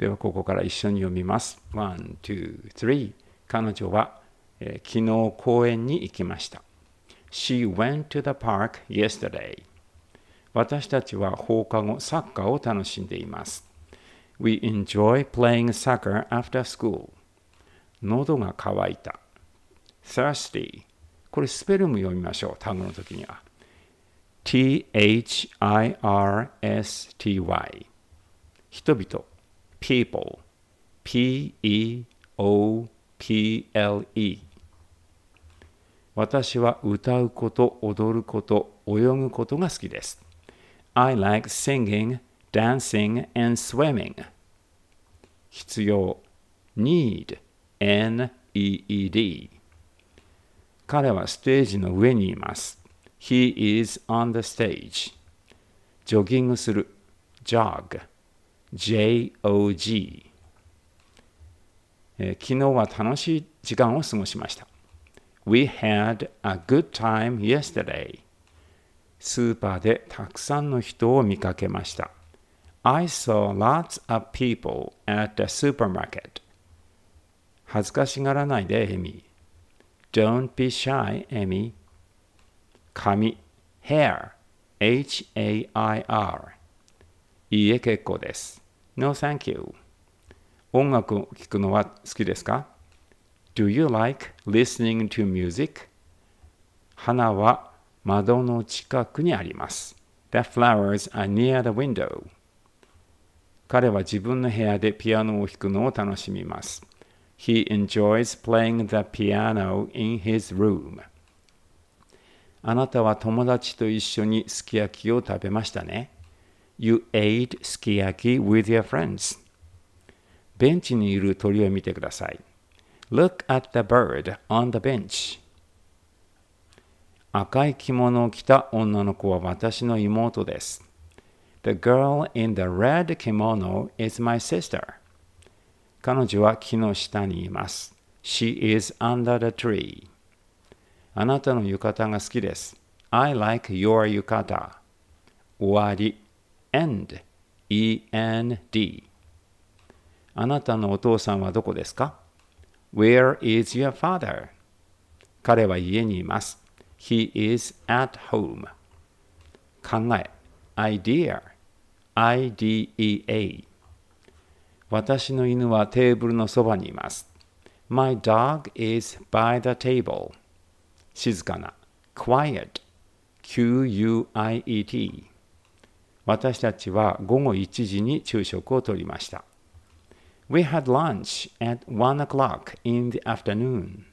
ではここから一緒に読みます。1、2、3彼女は、えー、昨日公園に行きました。She went to the park yesterday. 私たちは放課後サッカーを楽しんでいます。We enjoy playing soccer after school. 喉が渇いた。thirsty これスペルも読みましょう、単語の時には。t-h-i-r-s-t-y 人々、people, P E O P L E 私は歌うこと、踊ること、泳ぐことが好きです。I like singing, dancing and swimming. 必要 need, N-E-E-D 彼はステージの上にいます。He is on the stage. ジョギングする jog JOG、えー、昨日は楽しい時間を過ごしました。We had a good time yesterday. スーパーでたくさんの人を見かけました。I saw lots of people at the supermarket. 恥ずかしがらないで、エミ。Don't be shy, エミ。髪、hair, H-A-I-R。いいえ、結構です。No, thank you. 音楽を聴くのは好きですか ?Do you like listening to music? 花は窓の近くにあります。The flowers are near the window. 彼は自分の部屋でピアノを弾くのを楽しみます。He enjoys playing the piano in his room. あなたは友達と一緒にすき焼きを食べましたね。You ate sukiyaki with your friends. ベンチにいる鳥を見てください。Look at the bird on the bench. 赤い着物を着た女の子は私の妹です。The girl in the red kimono is my sister. 彼女は木の下にいます。She is under the tree. あなたの浴衣が好きです。I like your 浴衣。終わり。end, E-N-D あなたのお父さんはどこですか ?Where is your father? 彼は家にいます。He is at home. 考え、idea, I-D-E-A 私の犬はテーブルのそばにいます。My dog is by the table. 静かな、quiet, Q-U-I-E-T 私たちは午後1時に昼食をとりました。We had lunch at 1 o'clock in the afternoon.